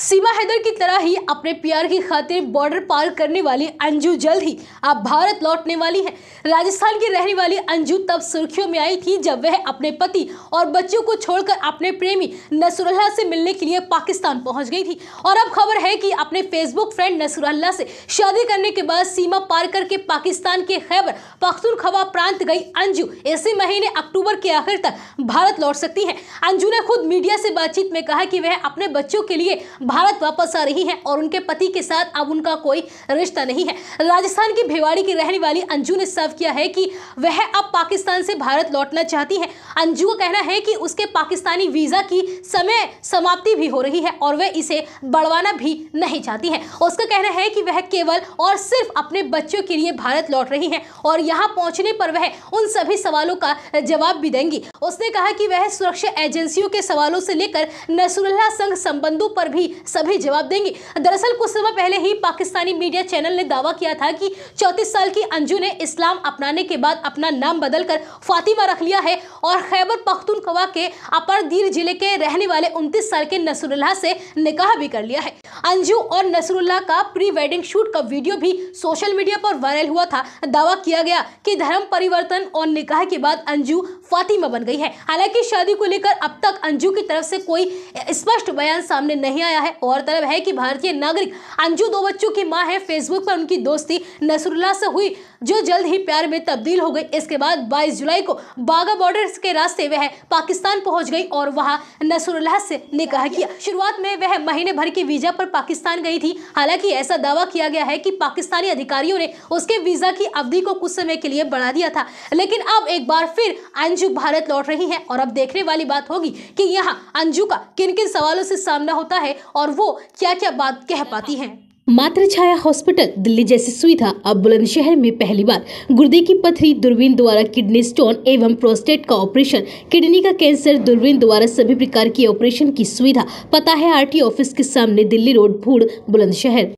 सीमा हैदर की तरह ही अपने प्यार की खातिर बॉर्डर पार करने वाली अंजू जल्द ही अब भारत लौटने वाली है राजस्थान की रहने वाली अंजू तब सुर्खियों में आई थी जब वह अपने पति और बच्चों को छोड़कर अपने प्रेमी नसरुल्ला से मिलने के लिए पाकिस्तान पहुंच गई थी और अब खबर है कि अपने फेसबुक फ्रेंड नसरुल्ला से शादी करने के बाद सीमा पार करके पाकिस्तान के खैबर पख्तूनखवा प्रांत गई अंजू इसी महीने अक्टूबर के आखिर तक भारत लौट सकती है अंजू ने खुद मीडिया से बातचीत में कहा कि वह अपने बच्चों के लिए भारत वापस आ रही है और उनके पति के साथ अब उनका कोई रिश्ता नहीं है राजस्थान की भिवाड़ी की रहने वाली अंजू ने साफ किया है कि वह अब पाकिस्तान से भारत लौटना चाहती है अंजू का कहना है कि उसके पाकिस्तानी वीज़ा की समय समाप्ति भी हो रही है और वह इसे बढ़वाना भी नहीं चाहती है उसका कहना है कि वह केवल और सिर्फ अपने बच्चों के लिए भारत लौट रही है और यहाँ पहुँचने पर वह उन सभी सवालों का जवाब भी देंगी उसने कहा कि वह सुरक्षा एजेंसियों के सवालों से लेकर नसरुल्ला संघ संबंधों पर भी सभी जवाब देंगी दरअसल कुछ समय पहले ही पाकिस्तानी मीडिया चैनल ने दावा किया था कि चौंतीस साल की अंजू ने इस्लाम अपनाने के बाद अपना नाम बदलकर फातिमा रख लिया है और खैबर पख्तूनखवा के अपरदीर जिले के रहने वाले उनतीस साल के नसरुल्ला से निकाह भी कर लिया है अंजू और नसरुल्ला का प्री वेडिंग शूट का वीडियो भी सोशल मीडिया पर वायरल हुआ था दावा किया गया कि धर्म परिवर्तन और निकाह के बाद अंजू फातिमा बन गई है हालांकि शादी को लेकर अब तक अंजू की तरफ से कोई स्पष्ट बयान सामने नहीं आया है और तरफ है कि भारतीय नागरिक अंजू दो बच्चों की माँ है फेसबुक पर उनकी दोस्ती नसरुल्ला से हुई जो जल्द ही प्यार में तब्दील हो गई इसके बाद बाईस जुलाई को बागा बॉर्डर के रास्ते वह पाकिस्तान पहुंच गई और वहां नसरुल्ला से निकाह किया शुरुआत में वह महीने भर के वीजा पर पाकिस्तान गई थी हालांकि ऐसा दावा किया गया है कि पाकिस्तानी अधिकारियों ने उसके वीज़ा की अवधि को कुछ समय के लिए बढ़ा दिया था लेकिन अब एक बार फिर अंजू भारत लौट रही है और अब देखने वाली बात होगी कि यहाँ अंजू का किन किन सवालों से सामना होता है और वो क्या क्या बात कह पाती है मात्र छाया हॉस्पिटल दिल्ली जैसी सुविधा अब बुलंदशहर में पहली बार गुर्दे की पथरी दूरबीन द्वारा किडनी स्टोन एवं प्रोस्टेट का ऑपरेशन किडनी का कैंसर दूरबीन द्वारा सभी प्रकार की ऑपरेशन की सुविधा पता है आरटी ऑफिस के सामने दिल्ली रोड भूड़ बुलंदशहर